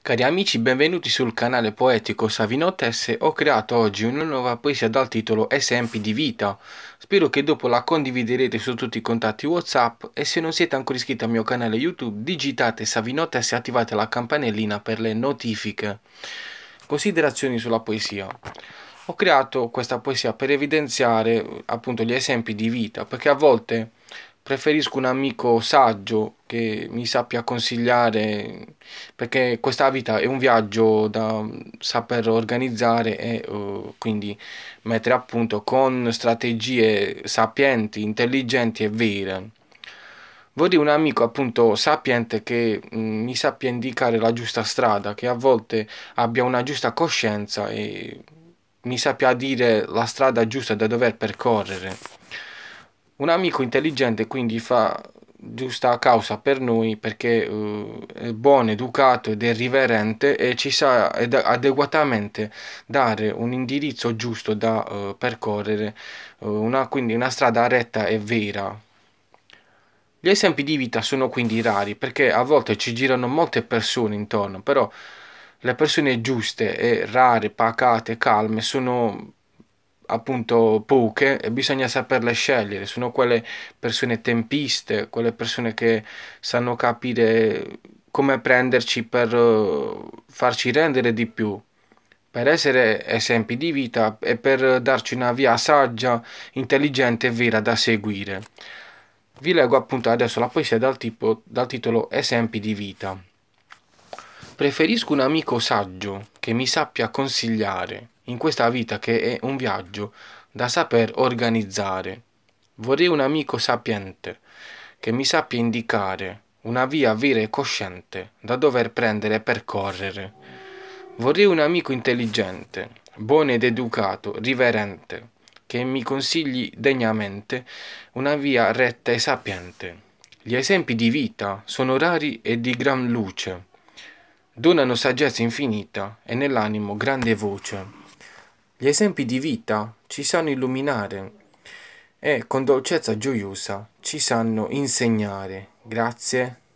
Cari amici, benvenuti sul canale poetico Savino Tesse. Ho creato oggi una nuova poesia dal titolo Esempi di vita. Spero che dopo la condividerete su tutti i contatti WhatsApp e se non siete ancora iscritti al mio canale YouTube, digitate Savino Tesse e attivate la campanellina per le notifiche. Considerazioni sulla poesia. Ho creato questa poesia per evidenziare appunto gli esempi di vita, perché a volte preferisco un amico saggio che mi sappia consigliare perché questa vita è un viaggio da saper organizzare e uh, quindi mettere a punto con strategie sapienti, intelligenti e vere. Vorrei un amico appunto sapiente che mh, mm, mi sappia indicare la giusta strada, che a volte abbia una giusta coscienza e mi sappia dire la strada giusta da dover percorrere. Un amico intelligente quindi fa giusta causa per noi perché uh, è buono, educato ed è riverente e ci sa adeguatamente dare un indirizzo giusto da uh, percorrere, uh, una, quindi una strada retta e vera. Gli esempi di vita sono quindi rari perché a volte ci girano molte persone intorno, però le persone giuste e rare, pacate, calme sono appunto poche e bisogna saperle scegliere, sono quelle persone tempiste, quelle persone che sanno capire come prenderci per eh, farci rendere di più, per essere esempi di vita e per darci una via saggia, intelligente e vera da seguire. Vi leggo appunto adesso la poesia dal, tipo, dal titolo Esempi di vita. Preferisco un amico saggio che mi sappia consigliare in questa vita che è un viaggio da saper organizzare. Vorrei un amico sapiente che mi sappia indicare una via vera e cosciente da dover prendere e percorrere. Vorrei un amico intelligente, buono ed educato, riverente, che mi consigli degnamente una via retta e sapiente. Gli esempi di vita sono rari e di gran luce, donano saggezza infinita e nell'animo grande voce. Gli esempi di vita ci sanno illuminare e con dolcezza gioiosa ci sanno insegnare. Grazie